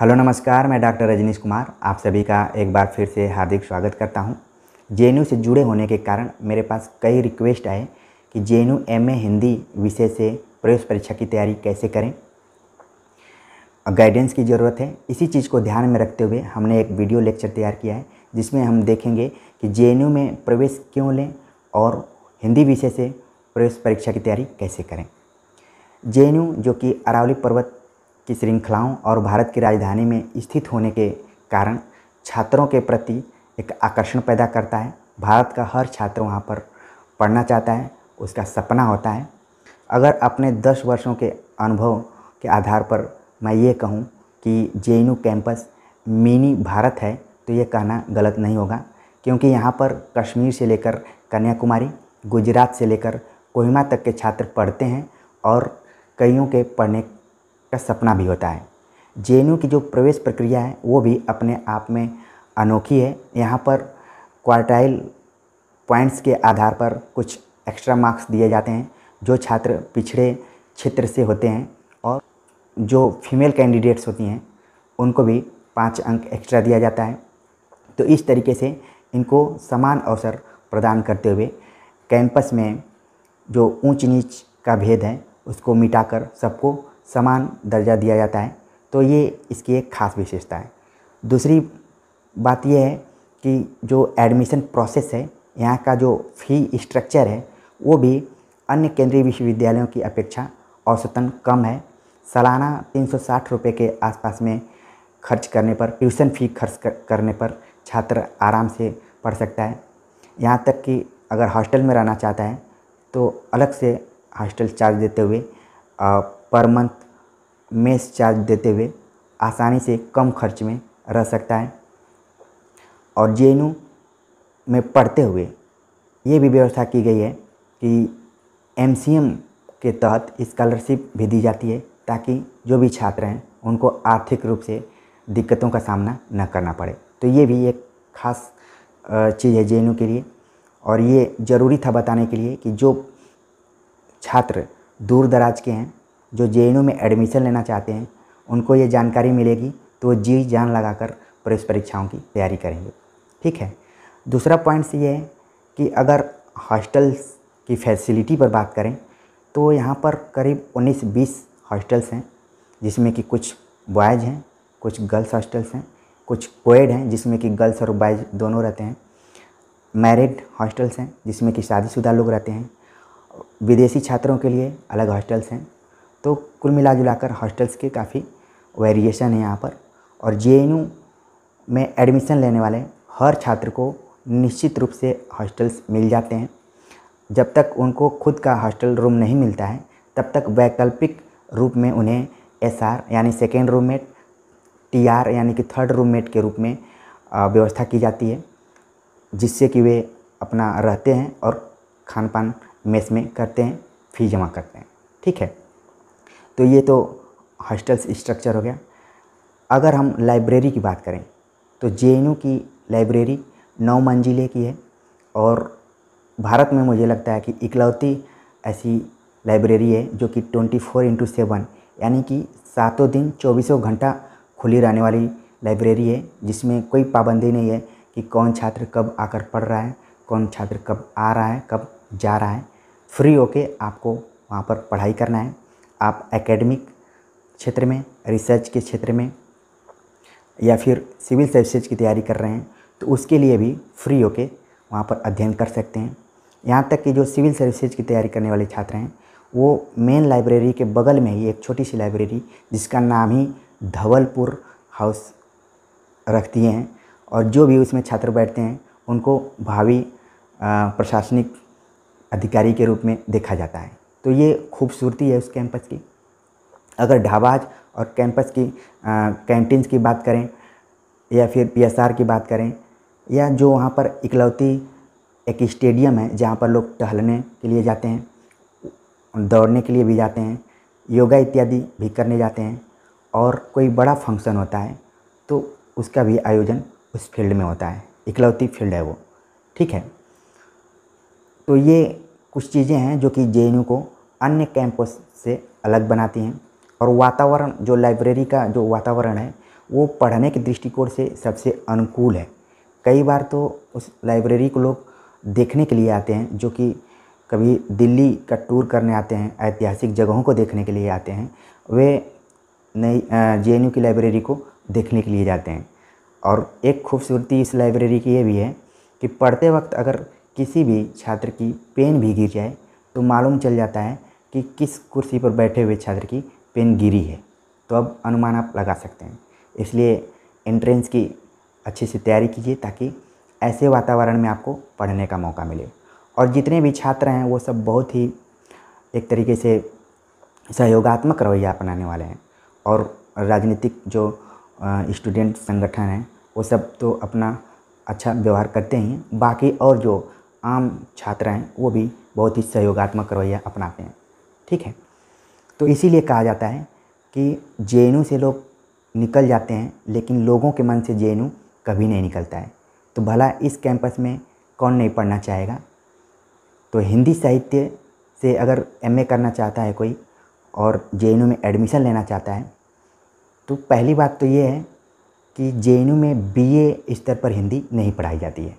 hello नमस्कार मैं doctor Rajneesh Kumar आप सभी का एक बार फिर से हार्दिक स्वागत करता हूं जे से जुड़े होने के कारण मेरे पास कई रिक्वेस्ट आए कि जे एन एम हिंदी विषय से प्रवेश परीक्षा की तैयारी कैसे करें गाइडेंस की ज़रूरत है इसी चीज़ को ध्यान में रखते हुए हमने एक वीडियो लेक्चर तैयार किया है जिसमें हम देखेंगे कि जे में प्रवेश क्यों लें और हिंदी विषय से प्रवेश परीक्षा की तैयारी कैसे करें जे जो कि अरावली पर्वत की श्रृंखलाओं और भारत की राजधानी में स्थित होने के कारण छात्रों के प्रति एक आकर्षण पैदा करता है भारत का हर छात्र वहाँ पर पढ़ना चाहता है उसका सपना होता है अगर अपने दस वर्षों के अनुभव के आधार पर मैं ये कहूँ कि जे कैंपस मिनी भारत है तो ये कहना गलत नहीं होगा क्योंकि यहाँ पर कश्मीर से लेकर कन्याकुमारी गुजरात से लेकर कोहिमा तक के छात्र पढ़ते हैं और कईयों के पढ़ने का सपना भी होता है जे की जो प्रवेश प्रक्रिया है वो भी अपने आप में अनोखी है यहाँ पर क्वार्टाइल पॉइंट्स के आधार पर कुछ एक्स्ट्रा मार्क्स दिए जाते हैं जो छात्र पिछड़े क्षेत्र से होते हैं और जो फीमेल कैंडिडेट्स होती हैं उनको भी पाँच अंक एक्स्ट्रा दिया जाता है तो इस तरीके से इनको समान अवसर प्रदान करते हुए कैंपस में जो ऊंच नीच का भेद है उसको मिटाकर सबको समान दर्जा दिया जाता है तो ये इसकी एक खास विशेषता है दूसरी बात यह है कि जो एडमिशन प्रोसेस है यहाँ का जो फी स्ट्रक्चर है वो भी अन्य केंद्रीय विश्वविद्यालयों की अपेक्षा औसतन कम है सालाना तीन सौ साठ रुपये के आसपास में खर्च करने पर ट्यूशन फी खर्च करने पर छात्र आराम से पढ़ सकता है यहाँ तक कि अगर हॉस्टल में रहना चाहता है तो अलग से हॉस्टल चार्ज देते हुए पर मंथ मेस चार्ज देते हुए आसानी से कम खर्च में रह सकता है और जे में पढ़ते हुए ये भी व्यवस्था की गई है कि एम के तहत स्कॉलरशिप भी दी जाती है ताकि जो भी छात्र हैं उनको आर्थिक रूप से दिक्कतों का सामना न करना पड़े तो ये भी एक खास चीज़ है जे के लिए और ये ज़रूरी था बताने के लिए कि जो छात्र दूर दराज के हैं जो जे में एडमिशन लेना चाहते हैं उनको ये जानकारी मिलेगी तो जी जान लगाकर प्रवेश परीक्षाओं की तैयारी करेंगे ठीक है दूसरा पॉइंट्स ये है कि अगर हॉस्टल्स की फैसिलिटी पर बात करें तो यहाँ पर करीब 19-20 हॉस्टल्स हैं जिसमें कि कुछ बॉयज़ हैं कुछ गर्ल्स हॉस्टल्स हैं कुछ कोएड हैं जिसमें कि गर्ल्स और बॉयज़ दोनों रहते हैं मैरिड हॉस्टल्स हैं जिसमें कि शादीशुदा लोग रहते हैं विदेशी छात्रों के लिए अलग हॉस्टल्स हैं तो कुल मिला जुलाकर हॉस्टल्स के काफ़ी वेरिएशन है यहाँ पर और जे में एडमिशन लेने वाले हर छात्र को निश्चित रूप से हॉस्टल्स मिल जाते हैं जब तक उनको खुद का हॉस्टल रूम नहीं मिलता है तब तक वैकल्पिक रूप में उन्हें एस यानी सेकेंड रूममेट टी यानी कि थर्ड रूममेट के रूप में व्यवस्था की जाती है जिससे कि वे अपना रहते हैं और खान पान मेस में करते हैं फी जमा करते हैं ठीक है तो ये तो हॉस्टल्स स्ट्रक्चर हो गया अगर हम लाइब्रेरी की बात करें तो जे की लाइब्रेरी नौ मंजिले की है और भारत में मुझे लगता है कि इकलौती ऐसी लाइब्रेरी है जो कि 24 फोर इंटू सेवन यानी कि सातों दिन चौबीसों घंटा खुली रहने वाली लाइब्रेरी है जिसमें कोई पाबंदी नहीं है कि कौन छात्र कब आकर पढ़ रहा है कौन छात्र कब आ रहा है कब जा रहा है फ्री होके आपको वहाँ पर पढ़ाई करना है आप एकेडमिक क्षेत्र में रिसर्च के क्षेत्र में या फिर सिविल सर्विसेज की तैयारी कर रहे हैं तो उसके लिए भी फ्री होके वहाँ पर अध्ययन कर सकते हैं यहाँ तक कि जो सिविल सर्विसेज की तैयारी करने वाले छात्र हैं वो मेन लाइब्रेरी के बगल में ही एक छोटी सी लाइब्रेरी जिसका नाम ही धवलपुर हाउस रखती हैं और जो भी उसमें छात्र बैठते हैं उनको भावी प्रशासनिक अधिकारी के रूप में देखा जाता है तो ये खूबसूरती है उस कैंपस की अगर ढाबाज और कैंपस की कैंटीन्स की बात करें या फिर पी की बात करें या जो वहाँ पर इकलौती एक स्टेडियम है जहाँ पर लोग टहलने के लिए जाते हैं दौड़ने के लिए भी जाते हैं योगा इत्यादि भी करने जाते हैं और कोई बड़ा फंक्शन होता है तो उसका भी आयोजन उस फील्ड में होता है इकलौती फील्ड है वो ठीक है तो ये कुछ चीज़ें हैं जो कि जे को अन्य कैंपस से अलग बनाती हैं और वातावरण जो लाइब्रेरी का जो वातावरण है वो पढ़ने के दृष्टिकोण से सबसे अनुकूल है कई बार तो उस लाइब्रेरी को लोग देखने के लिए आते हैं जो कि कभी दिल्ली का टूर करने आते हैं ऐतिहासिक जगहों को देखने के लिए आते हैं वे नई जे की लाइब्रेरी को देखने के लिए जाते हैं और एक खूबसूरती इस लाइब्रेरी की ये भी है कि पढ़ते वक्त अगर किसी भी छात्र की पेन भी गिर जाए तो मालूम चल जाता है कि किस कुर्सी पर बैठे हुए छात्र की पेन गिरी है तो अब अनुमान आप लगा सकते हैं इसलिए एंट्रेंस की अच्छे से तैयारी कीजिए ताकि ऐसे वातावरण में आपको पढ़ने का मौका मिले और जितने भी छात्र हैं वो सब बहुत ही एक तरीके से सहयोगात्मक रवैया अपनाने वाले हैं और राजनीतिक जो स्टूडेंट संगठन हैं वो सब तो अपना अच्छा व्यवहार करते ही हैं बाकी और जो आम छात्र हैं वो भी बहुत ही सहयोगात्मक रवैया अपनाते हैं ठीक है तो इसीलिए कहा जाता है कि जे से लोग निकल जाते हैं लेकिन लोगों के मन से जे कभी नहीं निकलता है तो भला इस कैंपस में कौन नहीं पढ़ना चाहेगा तो हिंदी साहित्य से अगर एमए करना चाहता है कोई और जे में एडमिशन लेना चाहता है तो पहली बात तो ये है कि जे में बीए स्तर पर हिंदी नहीं पढ़ाई जाती है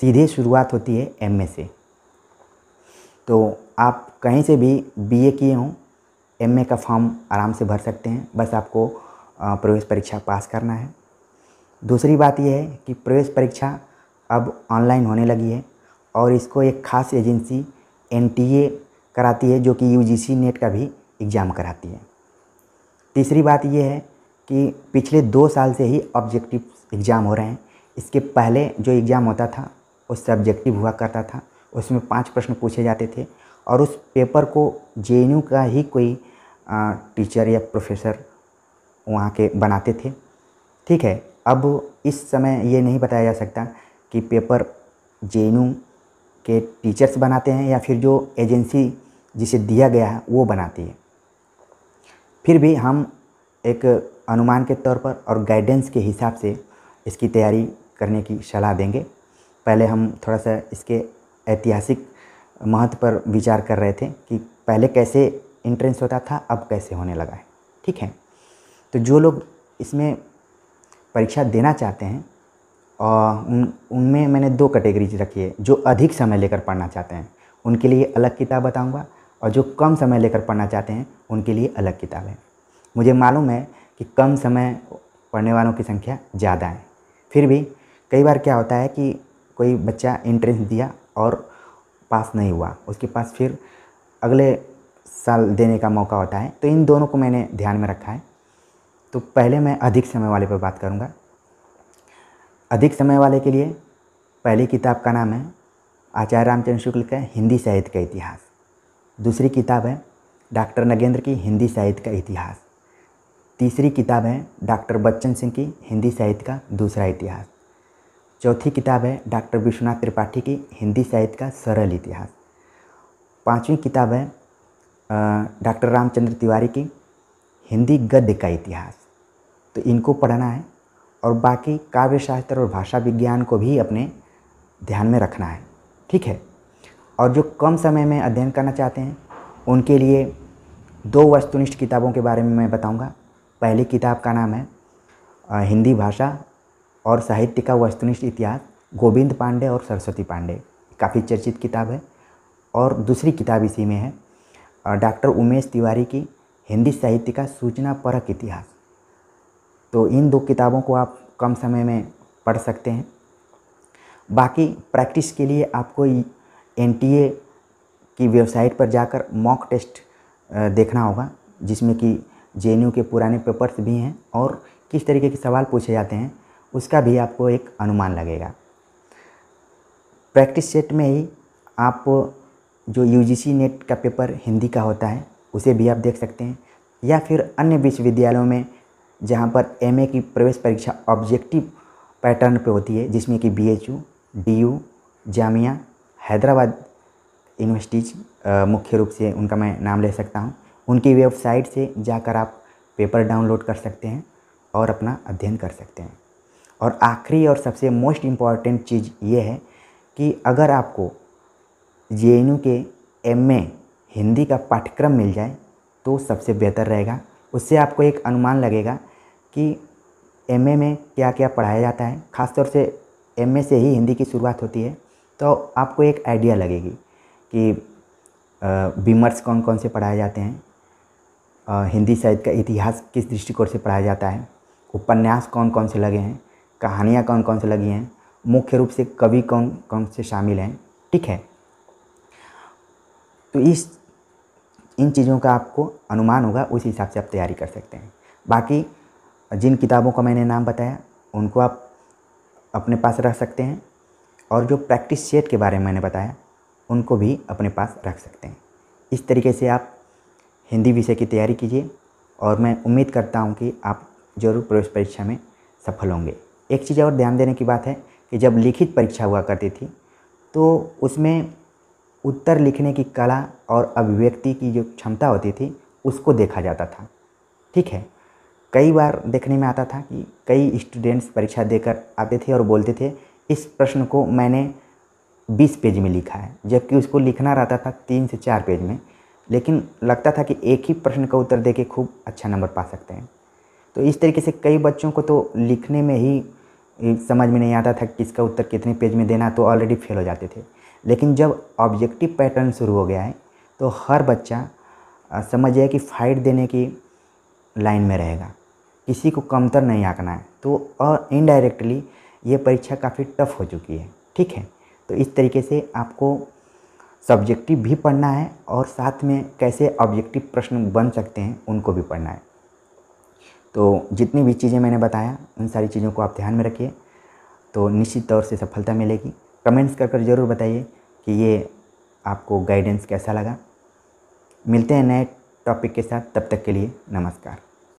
सीधे शुरुआत होती है एमए से तो आप कहीं से भी बीए किए हों एमए का फॉर्म आराम से भर सकते हैं बस आपको प्रवेश परीक्षा पास करना है दूसरी बात यह है कि प्रवेश परीक्षा अब ऑनलाइन होने लगी है और इसको एक खास एजेंसी एन कराती है जो कि यू नेट e का भी एग्ज़ाम कराती है तीसरी बात यह है कि पिछले दो साल से ही ऑब्जेक्टिव एग्ज़ाम हो रहे हैं इसके पहले जो एग्ज़ाम होता था वो सब्जेक्टिव हुआ करता था उसमें पाँच प्रश्न पूछे जाते थे और उस पेपर को जे का ही कोई आ, टीचर या प्रोफेसर वहाँ के बनाते थे ठीक है अब इस समय ये नहीं बताया जा सकता कि पेपर जे के टीचर्स बनाते हैं या फिर जो एजेंसी जिसे दिया गया है वो बनाती है फिर भी हम एक अनुमान के तौर पर और गाइडेंस के हिसाब से इसकी तैयारी करने की सलाह देंगे पहले हम थोड़ा सा इसके ऐतिहासिक महत्व पर विचार कर रहे थे कि पहले कैसे इंट्रेंस होता था अब कैसे होने लगा है ठीक है तो जो लोग इसमें परीक्षा देना चाहते हैं और उन उनमें मैंने दो कैटेगरीज रखी है जो अधिक समय लेकर पढ़ना चाहते हैं उनके लिए अलग किताब बताऊंगा और जो कम समय लेकर पढ़ना चाहते हैं उनके लिए अलग किताब है मुझे मालूम है कि कम समय पढ़ने वालों की संख्या ज़्यादा है फिर भी कई बार क्या होता है कि कोई बच्चा इंट्रेंस दिया और पास नहीं हुआ उसके पास फिर अगले साल देने का मौका होता है तो इन दोनों को मैंने ध्यान में रखा है तो पहले मैं अधिक समय वाले पर बात करूँगा अधिक समय वाले के लिए पहली किताब का नाम है आचार्य रामचंद्र शुक्ल का हिंदी साहित्य का इतिहास दूसरी किताब है डॉक्टर नगेंद्र की हिंदी साहित्य का इतिहास तीसरी किताब है डॉक्टर बच्चन सिंह की हिंदी साहित्य का दूसरा इतिहास चौथी किताब है डॉक्टर विश्वनाथ त्रिपाठी की हिंदी साहित्य का सरल इतिहास पांचवी किताब है डॉक्टर रामचंद्र तिवारी की हिंदी गद्य का इतिहास तो इनको पढ़ना है और बाकी काव्य शास्त्र और भाषा विज्ञान को भी अपने ध्यान में रखना है ठीक है और जो कम समय में अध्ययन करना चाहते हैं उनके लिए दो वस्तुनिष्ठ किताबों के बारे में मैं बताऊंगा पहली किताब का नाम है हिंदी भाषा और साहित्य का वस्तुनिष्ठ इतिहास गोविंद पांडे और सरस्वती पांडे काफ़ी चर्चित किताब है और दूसरी किताब इसी में है डॉक्टर उमेश तिवारी की हिंदी साहित्य का सूचना परक इतिहास तो इन दो किताबों को आप कम समय में पढ़ सकते हैं बाकी प्रैक्टिस के लिए आपको एन की वेबसाइट पर जाकर मॉक टेस्ट देखना होगा जिसमें कि जे के पुराने पेपर्स भी हैं और किस तरीके के सवाल पूछे जाते हैं उसका भी आपको एक अनुमान लगेगा प्रैक्टिस सेट में ही आप जो यू नेट का पेपर हिंदी का होता है उसे भी आप देख सकते हैं या फिर अन्य विश्वविद्यालयों में जहाँ पर ए की प्रवेश परीक्षा ऑब्जेक्टिव पैटर्न पे होती है जिसमें कि B H U D U Jamia Hyderabad universities मुख्य रूप से उनका मैं नाम ले सकता हूँ उनकी वेबसाइट से जाकर आप पेपर डाउनलोड कर सकते हैं और अपना अध्ययन कर सकते हैं और आखिरी और सबसे मोस्ट इम्पॉर्टेंट चीज़ ये है कि अगर आपको जे के एम हिंदी का पाठ्यक्रम मिल जाए तो सबसे बेहतर रहेगा उससे आपको एक अनुमान लगेगा कि एम में क्या क्या पढ़ाया जाता है ख़ासतौर से एम से ही हिंदी की शुरुआत होती है तो आपको एक आइडिया लगेगी कि विमर्श कौन कौन से पढ़ाए जाते हैं आ, हिंदी साहित्य का इतिहास किस दृष्टिकोण से पढ़ाया जाता है उपन्यास कौन कौन से लगे हैं कहानियाँ कौन कौन से लगी हैं मुख्य रूप से कवि कौन कौन से शामिल हैं ठीक है तो इस इन चीज़ों का आपको अनुमान होगा उस हिसाब से आप तैयारी कर सकते हैं बाकी जिन किताबों का मैंने नाम बताया उनको आप अपने पास रख सकते हैं और जो प्रैक्टिस सेट के बारे में मैंने बताया उनको भी अपने पास रख सकते हैं इस तरीके से आप हिंदी विषय की तैयारी कीजिए और मैं उम्मीद करता हूँ कि आप ज़रूर प्रवेश परीक्षा में सफल होंगे एक चीज़ और ध्यान देने की बात है कि जब लिखित परीक्षा हुआ करती थी तो उसमें उत्तर लिखने की कला और अभिव्यक्ति की जो क्षमता होती थी उसको देखा जाता था ठीक है कई बार देखने में आता था कि कई स्टूडेंट्स परीक्षा देकर आते थे और बोलते थे इस प्रश्न को मैंने 20 पेज में लिखा है जबकि उसको लिखना रहता था तीन से चार पेज में लेकिन लगता था कि एक ही प्रश्न का उत्तर दे के खूब अच्छा नंबर पा सकते हैं तो इस तरीके से कई बच्चों को तो लिखने में ही समझ में नहीं आता था कि इसका उत्तर कितने पेज में देना तो ऑलरेडी फेल हो जाते थे लेकिन जब ऑब्जेक्टिव पैटर्न शुरू हो गया है तो हर बच्चा समझ गया कि फाइट देने की लाइन में रहेगा किसी को कमतर नहीं आंकना है तो और इनडायरेक्टली ये परीक्षा काफ़ी टफ हो चुकी है ठीक है तो इस तरीके से आपको सब्जेक्टिव भी पढ़ना है और साथ में कैसे ऑब्जेक्टिव प्रश्न बन सकते हैं उनको भी पढ़ना है तो जितनी भी चीज़ें मैंने बताया उन सारी चीज़ों को आप ध्यान में रखिए तो निश्चित तौर से सफलता मिलेगी कमेंट्स कर कर ज़रूर बताइए कि ये आपको गाइडेंस कैसा लगा मिलते हैं नए टॉपिक के साथ तब तक के लिए नमस्कार